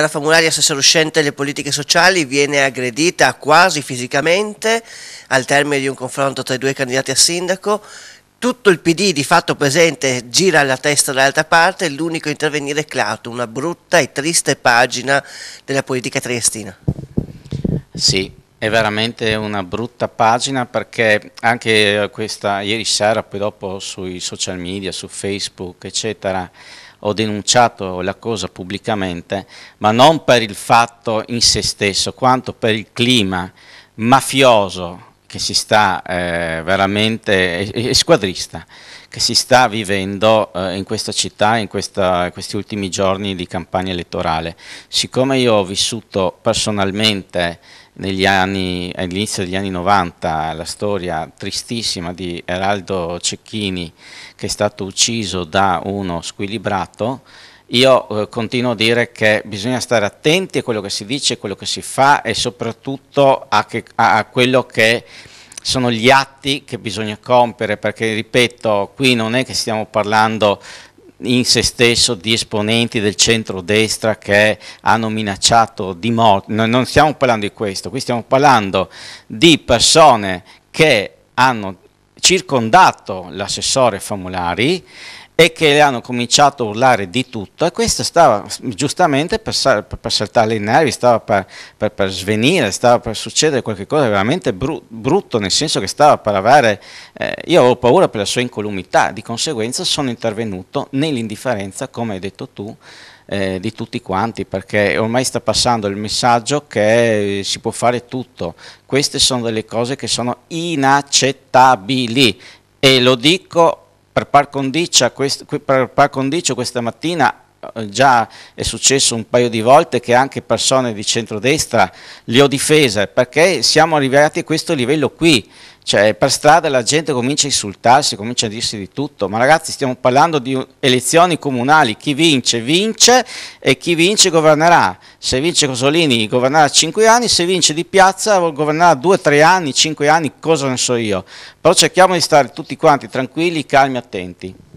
la assessore uscente delle politiche sociali viene aggredita quasi fisicamente al termine di un confronto tra i due candidati a sindaco, tutto il PD di fatto presente gira la testa dall'altra parte, e l'unico a intervenire è Claudio, una brutta e triste pagina della politica triestina. Sì, è veramente una brutta pagina perché anche questa ieri sera, poi dopo sui social media, su Facebook, eccetera, ho denunciato la cosa pubblicamente, ma non per il fatto in se stesso, quanto per il clima mafioso che si sta eh, veramente, e, squadrista, che si sta vivendo eh, in questa città in questa, questi ultimi giorni di campagna elettorale. Siccome io ho vissuto personalmente all'inizio degli anni 90 la storia tristissima di Eraldo Cecchini che è stato ucciso da uno squilibrato, io eh, continuo a dire che bisogna stare attenti a quello che si dice, a quello che si fa e soprattutto a, che, a, a quello che sono gli atti che bisogna compiere, perché ripeto, qui non è che stiamo parlando in se stesso di esponenti del centro-destra che hanno minacciato di morte, no, non stiamo parlando di questo, qui stiamo parlando di persone che hanno circondato l'assessore Famulari e che le hanno cominciato a urlare di tutto e questo stava giustamente per, sal- per saltare i nervi, stava per, per, per, svenire, stava per succedere qualcosa veramente bru- brutto, nel senso che stava per avere, eh, io avevo paura per la sua incolumità, di conseguenza sono intervenuto nell'indifferenza, come hai detto tu, eh, di tutti quanti, perché ormai sta passando il messaggio che si può fare tutto, queste sono delle cose che sono inaccettabili e lo dico per par, condicio, per par condicio questa mattina già è successo un paio di volte che anche persone di centrodestra le ho difese perché siamo arrivati a questo livello qui cioè per strada la gente comincia a insultarsi, comincia a dirsi di tutto, ma ragazzi stiamo parlando di elezioni comunali, chi vince vince e chi vince governerà, se vince Cosolini governerà 5 anni, se vince Di Piazza governerà 2-3 anni, 5 anni, cosa ne so io, però cerchiamo di stare tutti quanti tranquilli, calmi, attenti.